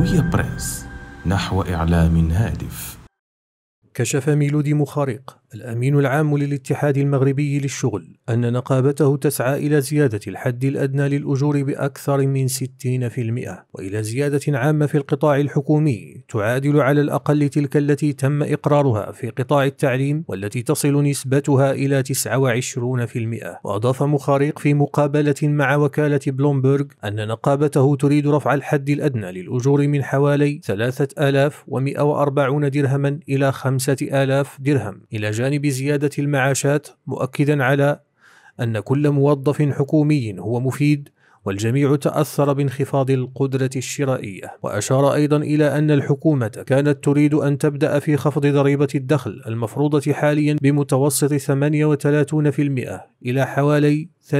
هوية بريس نحو إعلام هادف كشف ميلودي مخارق الأمين العام للاتحاد المغربي للشغل أن نقابته تسعى إلى زيادة الحد الأدنى للأجور بأكثر من 60% وإلى زيادة عامة في القطاع الحكومي تعادل على الأقل تلك التي تم إقرارها في قطاع التعليم والتي تصل نسبتها إلى 29% وأضاف مخاريق في مقابلة مع وكالة بلومبرغ أن نقابته تريد رفع الحد الأدنى للأجور من حوالي 3140 درهما إلى 5000 درهم إلى جانب زيادة المعاشات مؤكدا على أن كل موظف حكومي هو مفيد والجميع تأثر بانخفاض القدرة الشرائية، وأشار أيضا إلى أن الحكومة كانت تريد أن تبدأ في خفض ضريبة الدخل المفروضة حاليا بمتوسط 38% إلى حوالي 30%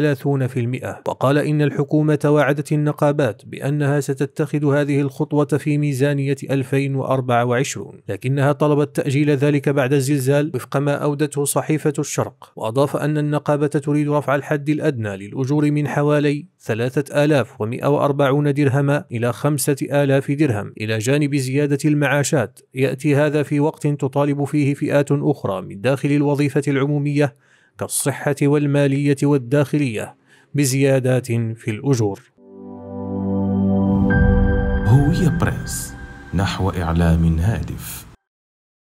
وقال إن الحكومة وعدت النقابات بأنها ستتخذ هذه الخطوة في ميزانية 2024 لكنها طلبت تأجيل ذلك بعد الزلزال وفق ما أودته صحيفة الشرق وأضاف أن النقابة تريد رفع الحد الأدنى للأجور من حوالي 3140 درهما إلى 5000 درهم إلى جانب زيادة المعاشات يأتي هذا في وقت تطالب فيه فئات أخرى من داخل الوظيفة العمومية كالصحة والمالية والداخلية بزيادات في الأجور. هوية بريس نحو إعلام هادف